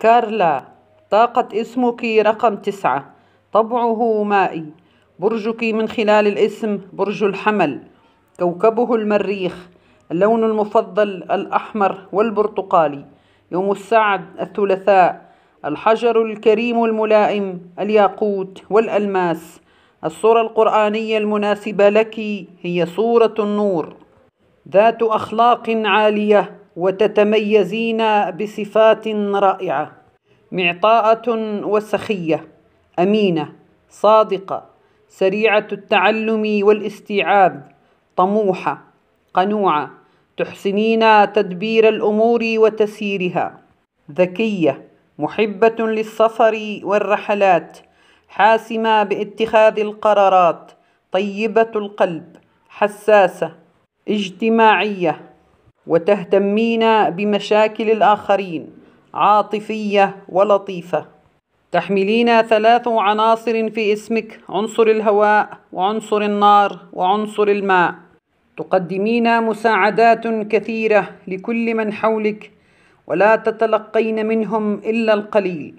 كارلا طاقة اسمك رقم تسعة طبعه مائي برجك من خلال الاسم برج الحمل كوكبه المريخ اللون المفضل الأحمر والبرتقالي يوم السعد الثلاثاء الحجر الكريم الملائم الياقوت والألماس الصورة القرآنية المناسبة لك هي صورة النور ذات أخلاق عالية وتتميزين بصفات رائعة معطاءة وسخية أمينة صادقة سريعة التعلم والاستيعاب طموحة قنوعة تحسنين تدبير الأمور وتسييرها ذكية محبة للسفر والرحلات حاسمة باتخاذ القرارات طيبة القلب حساسة اجتماعية وتهتمين بمشاكل الآخرين عاطفية ولطيفة تحملين ثلاث عناصر في اسمك عنصر الهواء وعنصر النار وعنصر الماء تقدمين مساعدات كثيرة لكل من حولك ولا تتلقين منهم إلا القليل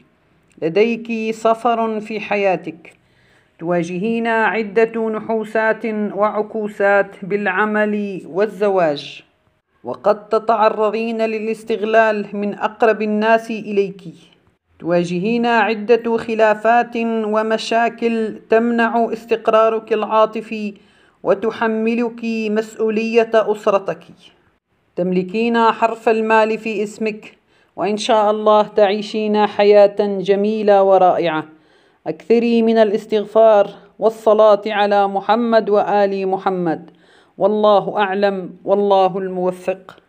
لديك سفر في حياتك تواجهين عدة نحوسات وعكوسات بالعمل والزواج وقد تتعرضين للاستغلال من أقرب الناس إليك تواجهين عدة خلافات ومشاكل تمنع استقرارك العاطفي وتحملك مسؤولية أسرتك تملكين حرف المال في اسمك وإن شاء الله تعيشين حياة جميلة ورائعة أكثري من الاستغفار والصلاة على محمد وآل محمد والله اعلم والله الموفق